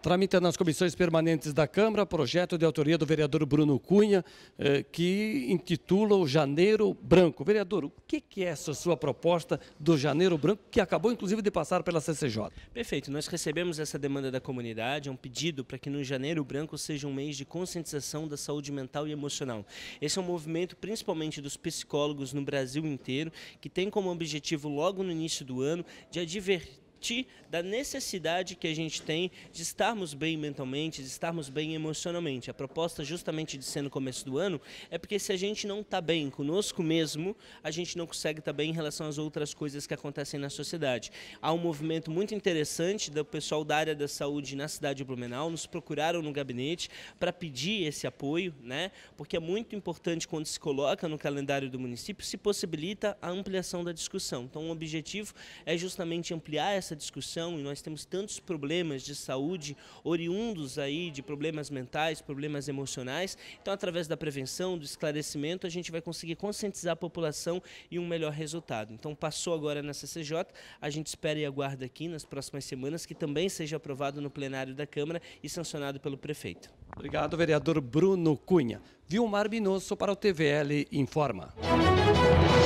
Tramita nas comissões permanentes da Câmara projeto de autoria do vereador Bruno Cunha, eh, que intitula o Janeiro Branco. Vereador, o que, que é essa sua proposta do Janeiro Branco, que acabou inclusive de passar pela CCJ? Perfeito, nós recebemos essa demanda da comunidade, é um pedido para que no Janeiro Branco seja um mês de conscientização da saúde mental e emocional. Esse é um movimento principalmente dos psicólogos no Brasil inteiro, que tem como objetivo logo no início do ano de advertir partir da necessidade que a gente tem de estarmos bem mentalmente, de estarmos bem emocionalmente. A proposta justamente de ser no começo do ano é porque se a gente não está bem conosco mesmo, a gente não consegue estar tá bem em relação às outras coisas que acontecem na sociedade. Há um movimento muito interessante do pessoal da área da saúde na cidade de Blumenau, nos procuraram no gabinete para pedir esse apoio, né? Porque é muito importante quando se coloca no calendário do município, se possibilita a ampliação da discussão. Então o objetivo é justamente ampliar essa essa discussão e nós temos tantos problemas de saúde oriundos aí de problemas mentais, problemas emocionais. Então, através da prevenção, do esclarecimento, a gente vai conseguir conscientizar a população e um melhor resultado. Então, passou agora na CCJ, a gente espera e aguarda aqui nas próximas semanas que também seja aprovado no plenário da Câmara e sancionado pelo prefeito. Obrigado, vereador Bruno Cunha. Vilmar Binosso para o TVL Informa.